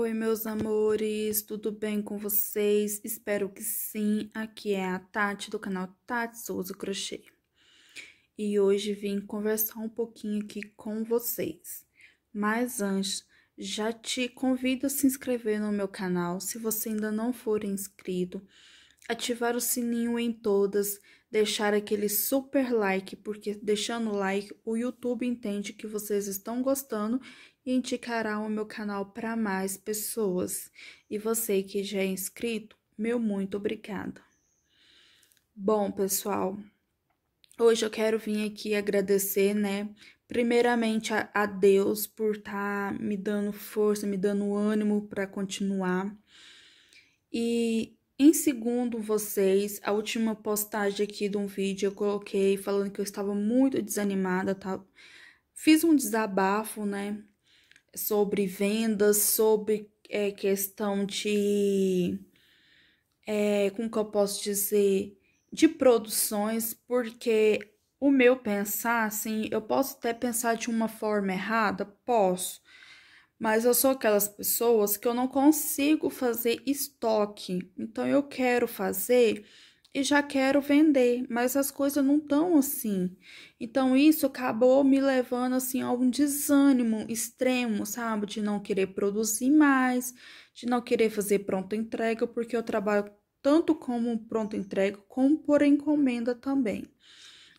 Oi, meus amores, tudo bem com vocês? Espero que sim. Aqui é a Tati do canal Tati Souza Crochê. E hoje vim conversar um pouquinho aqui com vocês. Mas antes, já te convido a se inscrever no meu canal, se você ainda não for inscrito, ativar o sininho em todas, deixar aquele super like, porque deixando o like, o YouTube entende que vocês estão gostando e indicará o meu canal para mais pessoas. E você que já é inscrito, meu muito obrigada. Bom, pessoal, hoje eu quero vir aqui agradecer, né? Primeiramente a, a Deus por estar tá me dando força, me dando ânimo para continuar. E em segundo vocês, a última postagem aqui de um vídeo eu coloquei falando que eu estava muito desanimada, tá? Fiz um desabafo, né? sobre vendas, sobre é, questão de. É, como que eu posso dizer? De produções, porque o meu pensar, assim, eu posso até pensar de uma forma errada, posso, mas eu sou aquelas pessoas que eu não consigo fazer estoque, então eu quero fazer e já quero vender, mas as coisas não estão assim. Então isso acabou me levando assim a um desânimo extremo, sabe, de não querer produzir mais, de não querer fazer pronta entrega, porque eu trabalho tanto como pronta entrega como por encomenda também.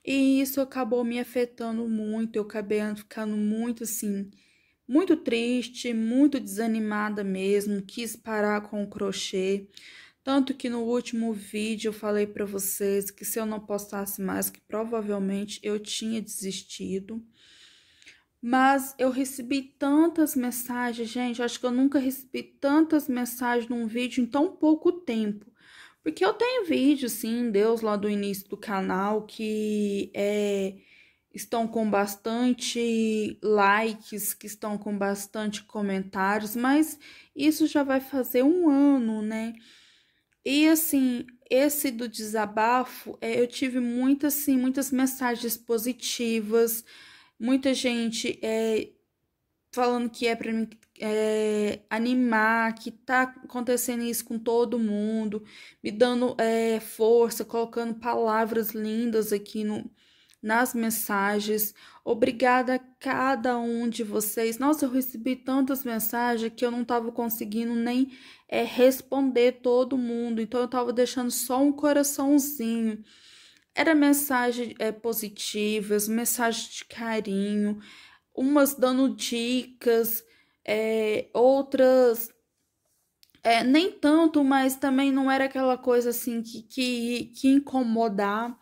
E isso acabou me afetando muito, eu acabei ficando muito assim, muito triste, muito desanimada mesmo, quis parar com o crochê. Tanto que no último vídeo eu falei para vocês que se eu não postasse mais, que provavelmente eu tinha desistido. Mas eu recebi tantas mensagens, gente, acho que eu nunca recebi tantas mensagens num vídeo em tão pouco tempo. Porque eu tenho vídeos, sim, Deus, lá do início do canal, que é, estão com bastante likes, que estão com bastante comentários, mas isso já vai fazer um ano, né? E assim, esse do desabafo, é, eu tive muitas, sim muitas mensagens positivas, muita gente é, falando que é para mim é, animar, que tá acontecendo isso com todo mundo, me dando é, força, colocando palavras lindas aqui no, nas mensagens. Obrigada a cada um de vocês. Nossa, eu recebi tantas mensagens que eu não estava conseguindo nem é, responder todo mundo. Então, eu estava deixando só um coraçãozinho. Era mensagem é, positivas, mensagens de carinho, umas dando dicas, é, outras é, nem tanto, mas também não era aquela coisa assim que, que, que incomodar.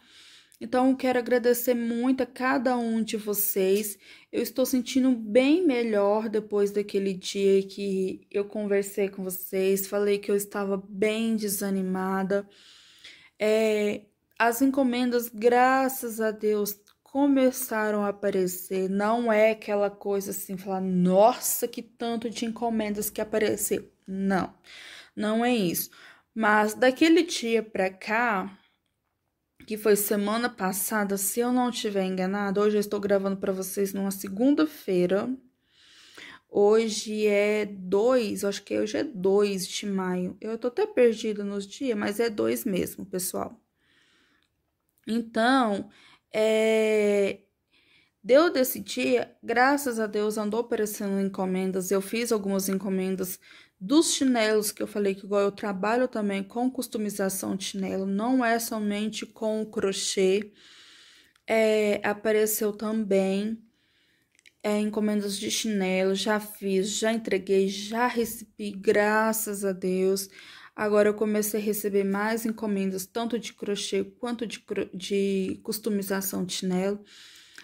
Então, quero agradecer muito a cada um de vocês. Eu estou sentindo bem melhor depois daquele dia que eu conversei com vocês, falei que eu estava bem desanimada. É, as encomendas, graças a Deus, começaram a aparecer. Não é aquela coisa assim, falar, nossa, que tanto de encomendas que apareceu. Não, não é isso. Mas daquele dia para cá, que foi semana passada, se eu não estiver enganado. Hoje eu estou gravando para vocês numa segunda-feira. Hoje é 2, acho que hoje é 2 de maio. Eu tô até perdida nos dias, mas é 2 mesmo, pessoal. Então, é, Deu desse dia, graças a Deus, andou aparecendo encomendas. Eu fiz algumas encomendas dos chinelos que eu falei que igual eu trabalho também com customização de chinelo, não é somente com o crochê. É, apareceu também é, encomendas de chinelo, já fiz, já entreguei, já recebi, graças a Deus. Agora eu comecei a receber mais encomendas, tanto de crochê quanto de, de customização de chinelo.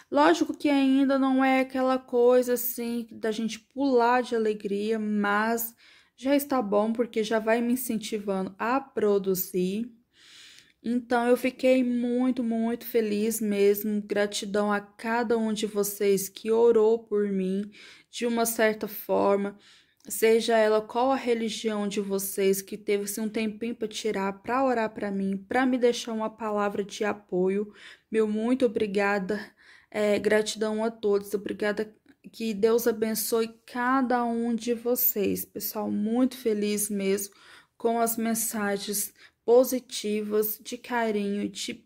Lógico que ainda não é aquela coisa assim da gente pular de alegria, mas já está bom, porque já vai me incentivando a produzir. Então, eu fiquei muito, muito feliz mesmo. Gratidão a cada um de vocês que orou por mim de uma certa forma, seja ela qual a religião de vocês que teve assim, um tempinho para tirar, para orar para mim, para me deixar uma palavra de apoio. Meu muito obrigada. É, gratidão a todos. Obrigada que Deus abençoe cada um de vocês. Pessoal, muito feliz mesmo com as mensagens positivas, de carinho, de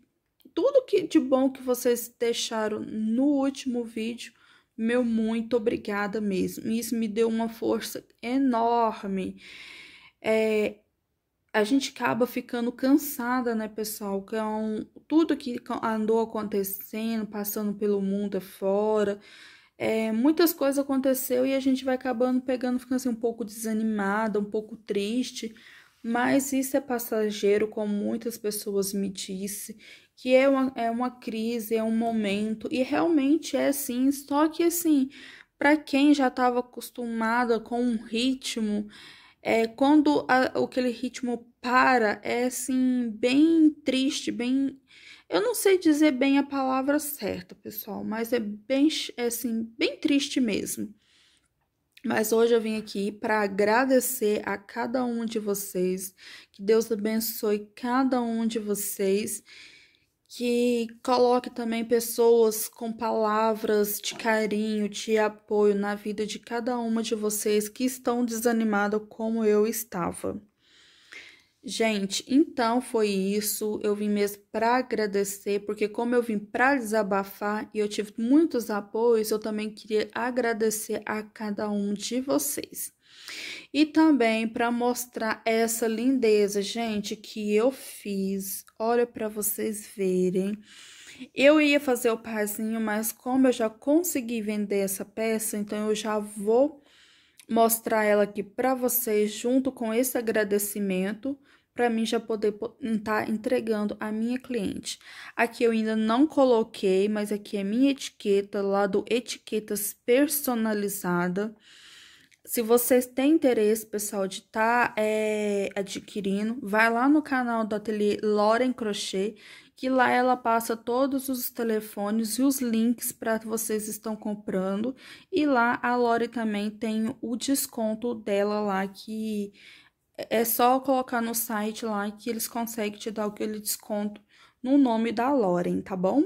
tudo que de bom que vocês deixaram no último vídeo. Meu muito obrigada mesmo. Isso me deu uma força enorme. É, a gente acaba ficando cansada, né, pessoal? Com tudo que andou acontecendo, passando pelo mundo afora. fora é, muitas coisas aconteceu e a gente vai acabando pegando, ficando assim, um pouco desanimada, um pouco triste, mas isso é passageiro, como muitas pessoas me disse, que é uma, é uma crise, é um momento, e realmente é assim só que assim, para quem já estava acostumada com um ritmo, é, quando a, aquele ritmo para é assim, bem triste, bem. Eu não sei dizer bem a palavra certa, pessoal, mas é bem, é assim, bem triste mesmo. Mas hoje eu vim aqui para agradecer a cada um de vocês, que Deus abençoe cada um de vocês, que coloque também pessoas com palavras de carinho, de apoio na vida de cada uma de vocês que estão desanimada como eu estava. Gente, então foi isso. Eu vim mesmo para agradecer, porque como eu vim para desabafar e eu tive muitos apoios, eu também queria agradecer a cada um de vocês. E também para mostrar essa lindeza, gente, que eu fiz. Olha para vocês verem. Eu ia fazer o parzinho, mas como eu já consegui vender essa peça, então eu já vou mostrar ela aqui para vocês, junto com esse agradecimento, para mim já poder estar hum, tá entregando a minha cliente. Aqui eu ainda não coloquei, mas aqui é minha etiqueta, lá do Etiquetas Personalizada. Se vocês têm interesse, pessoal, de estar tá, é, adquirindo, vai lá no canal do ateliê Loren Crochê que lá ela passa todos os telefones e os links para vocês estão comprando. E lá a Lore também tem o desconto dela lá, que é, é só colocar no site lá que eles conseguem te dar aquele desconto no nome da Loren, tá bom?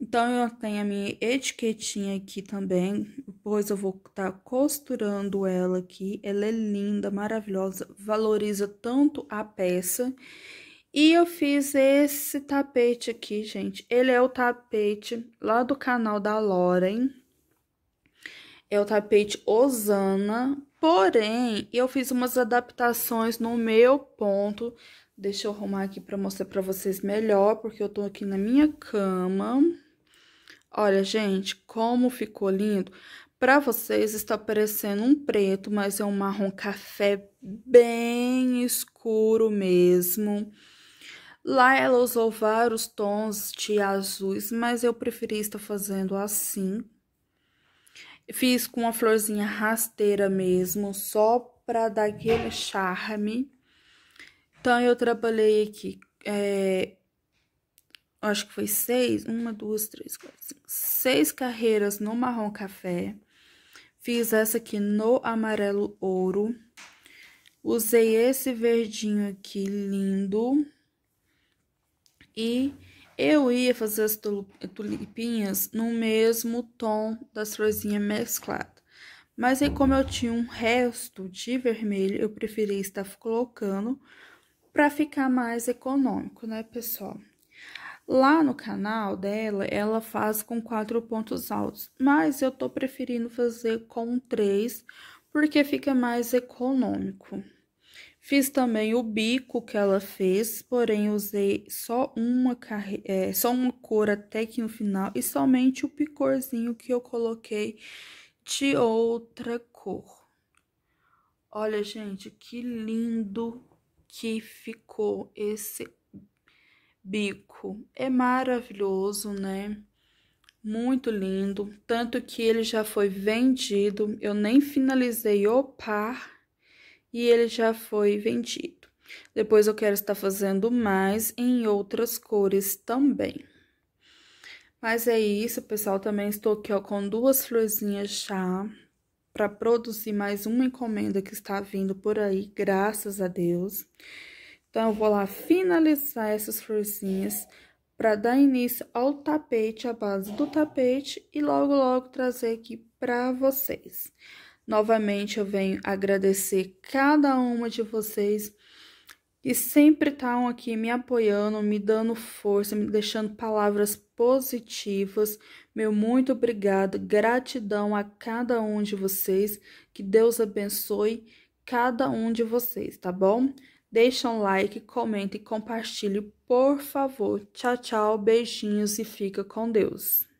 Então, eu tenho a minha etiquetinha aqui também, depois eu vou estar tá costurando ela aqui. Ela é linda, maravilhosa, valoriza tanto a peça. E eu fiz esse tapete aqui, gente. Ele é o tapete lá do canal da Loren. É o tapete Osana. Porém, eu fiz umas adaptações no meu ponto. Deixa eu arrumar aqui pra mostrar pra vocês melhor, porque eu tô aqui na minha cama. Olha, gente, como ficou lindo. Pra vocês está parecendo um preto, mas é um marrom café bem escuro mesmo. Lá ela usou vários tons de azuis, mas eu preferi estar fazendo assim. Fiz com uma florzinha rasteira mesmo, só para dar aquele charme. Então, eu trabalhei aqui, é, acho que foi seis, uma, duas, três, quatro, cinco, seis carreiras no marrom café. Fiz essa aqui no amarelo ouro. Usei esse verdinho aqui lindo. E eu ia fazer as tulipinhas no mesmo tom das florzinhas mescladas. Mas aí, como eu tinha um resto de vermelho, eu preferi estar colocando para ficar mais econômico, né, pessoal? Lá no canal dela, ela faz com quatro pontos altos, mas eu tô preferindo fazer com três, porque fica mais econômico. Fiz também o bico que ela fez, porém usei só uma, carre... é, só uma cor até que no final e somente o picorzinho que eu coloquei de outra cor. Olha, gente, que lindo que ficou esse bico. É maravilhoso, né? Muito lindo, tanto que ele já foi vendido. Eu nem finalizei o par e ele já foi vendido. Depois eu quero estar fazendo mais em outras cores também. Mas é isso, pessoal. Também estou aqui ó, com duas florzinhas já para produzir mais uma encomenda que está vindo por aí, graças a Deus. Então, eu vou lá finalizar essas florzinhas para dar início ao tapete, a base do tapete, e logo, logo trazer aqui para vocês. Novamente eu venho agradecer cada uma de vocês que sempre estão aqui me apoiando, me dando força, me deixando palavras positivas. Meu muito obrigado, gratidão a cada um de vocês. Que Deus abençoe cada um de vocês, tá bom? Deixa um like, comenta e compartilhe, por favor. Tchau, tchau, beijinhos e fica com Deus.